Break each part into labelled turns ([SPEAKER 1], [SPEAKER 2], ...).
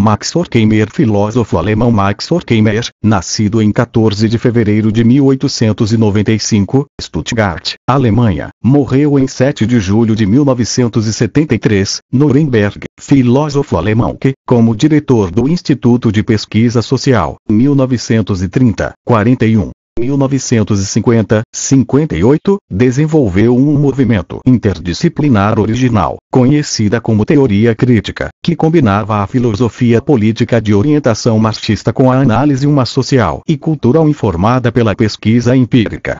[SPEAKER 1] Max Horkheimer Filósofo alemão Max Horkheimer, nascido em 14 de fevereiro de 1895, Stuttgart, Alemanha, morreu em 7 de julho de 1973, Nuremberg, filósofo alemão que, como diretor do Instituto de Pesquisa Social, 1930-41, 1950, 58, desenvolveu um movimento interdisciplinar original, conhecida como teoria crítica, que combinava a filosofia política de orientação marxista com a análise uma social e cultural informada pela pesquisa empírica.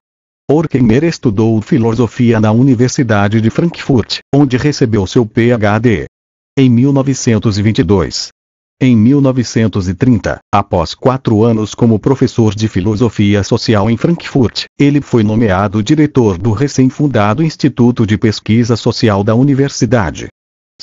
[SPEAKER 1] Horkheimer estudou filosofia na Universidade de Frankfurt, onde recebeu seu PhD. Em 1922, em 1930, após quatro anos como professor de filosofia social em Frankfurt, ele foi nomeado diretor do recém-fundado Instituto de Pesquisa Social da Universidade.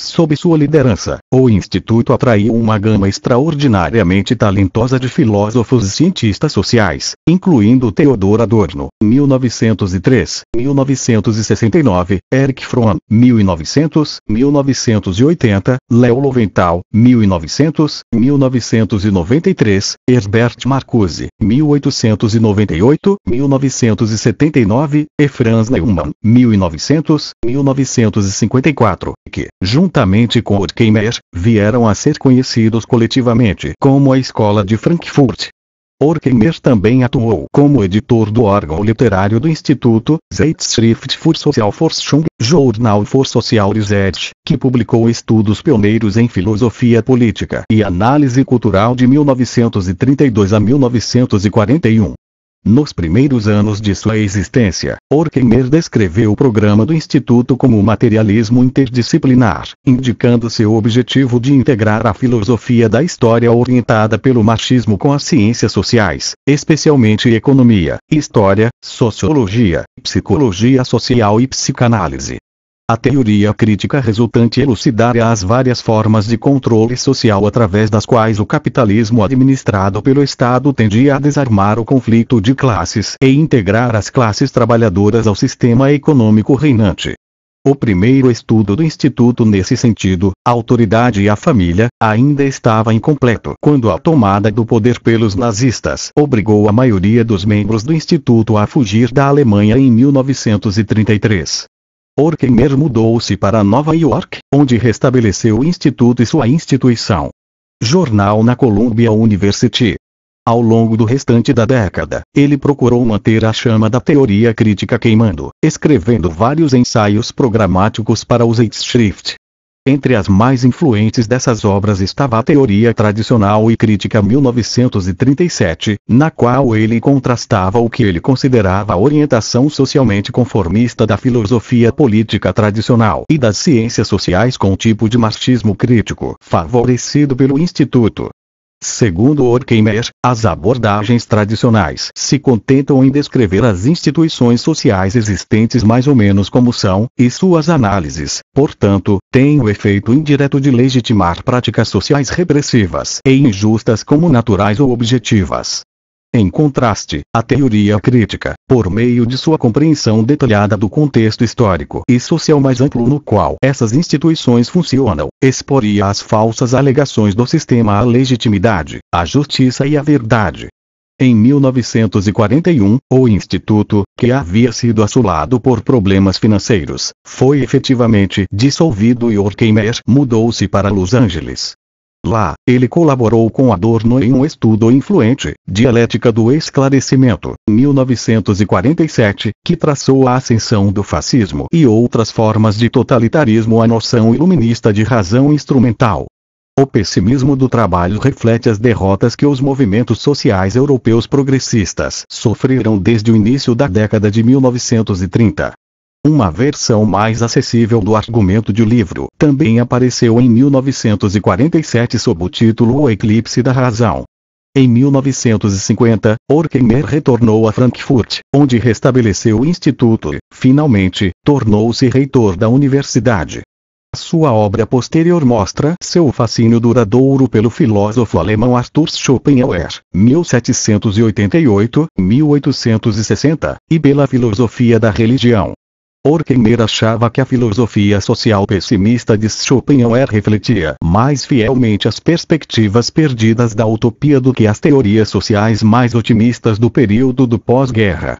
[SPEAKER 1] Sob sua liderança, o Instituto atraiu uma gama extraordinariamente talentosa de filósofos e cientistas sociais, incluindo Theodor Adorno, 1903, 1969, Eric Fromm, 1900, 1980, Leo Loventhal, 1900, 1993, Herbert Marcuse, 1898-1979, e Franz Neumann, 1900-1954, que, juntamente com Horkheimer, vieram a ser conhecidos coletivamente como a Escola de Frankfurt. Horkheimer também atuou como editor do órgão literário do Instituto, Zeitschrift für Sozialforschung, Journal für Research) que publicou estudos pioneiros em filosofia política e análise cultural de 1932 a 1941. Nos primeiros anos de sua existência, Horkheimer descreveu o programa do Instituto como materialismo interdisciplinar, indicando seu objetivo de integrar a filosofia da história orientada pelo machismo com as ciências sociais, especialmente economia, história, sociologia, psicologia social e psicanálise. A teoria crítica resultante elucidará as várias formas de controle social através das quais o capitalismo administrado pelo Estado tendia a desarmar o conflito de classes e integrar as classes trabalhadoras ao sistema econômico reinante. O primeiro estudo do Instituto nesse sentido, a autoridade e a família, ainda estava incompleto quando a tomada do poder pelos nazistas obrigou a maioria dos membros do Instituto a fugir da Alemanha em 1933. Orkemer mudou-se para Nova York, onde restabeleceu o instituto e sua instituição. Jornal na Columbia University. Ao longo do restante da década, ele procurou manter a chama da teoria crítica queimando, escrevendo vários ensaios programáticos para o Zeitschrift, entre as mais influentes dessas obras estava a Teoria Tradicional e Crítica 1937, na qual ele contrastava o que ele considerava a orientação socialmente conformista da filosofia política tradicional e das ciências sociais com o tipo de marxismo crítico favorecido pelo Instituto Segundo Orkheimer, as abordagens tradicionais se contentam em descrever as instituições sociais existentes mais ou menos como são, e suas análises, portanto, têm o efeito indireto de legitimar práticas sociais repressivas e injustas como naturais ou objetivas. Em contraste, a teoria crítica, por meio de sua compreensão detalhada do contexto histórico e social mais amplo no qual essas instituições funcionam, exporia as falsas alegações do sistema à legitimidade, à justiça e à verdade. Em 1941, o Instituto, que havia sido assolado por problemas financeiros, foi efetivamente dissolvido e Orkheimer mudou-se para Los Angeles, Lá, ele colaborou com Adorno em um estudo influente, Dialética do Esclarecimento, 1947, que traçou a ascensão do fascismo e outras formas de totalitarismo à noção iluminista de razão instrumental. O pessimismo do trabalho reflete as derrotas que os movimentos sociais europeus progressistas sofreram desde o início da década de 1930. Uma versão mais acessível do argumento de livro também apareceu em 1947 sob o título O Eclipse da Razão. Em 1950, Horkheimer retornou a Frankfurt, onde restabeleceu o instituto e, finalmente, tornou-se reitor da universidade. Sua obra posterior mostra seu fascínio duradouro pelo filósofo alemão Arthur Schopenhauer, 1788-1860, e pela filosofia da religião, Horkheimer achava que a filosofia social pessimista de Schopenhauer refletia mais fielmente as perspectivas perdidas da utopia do que as teorias sociais mais otimistas do período do pós-guerra.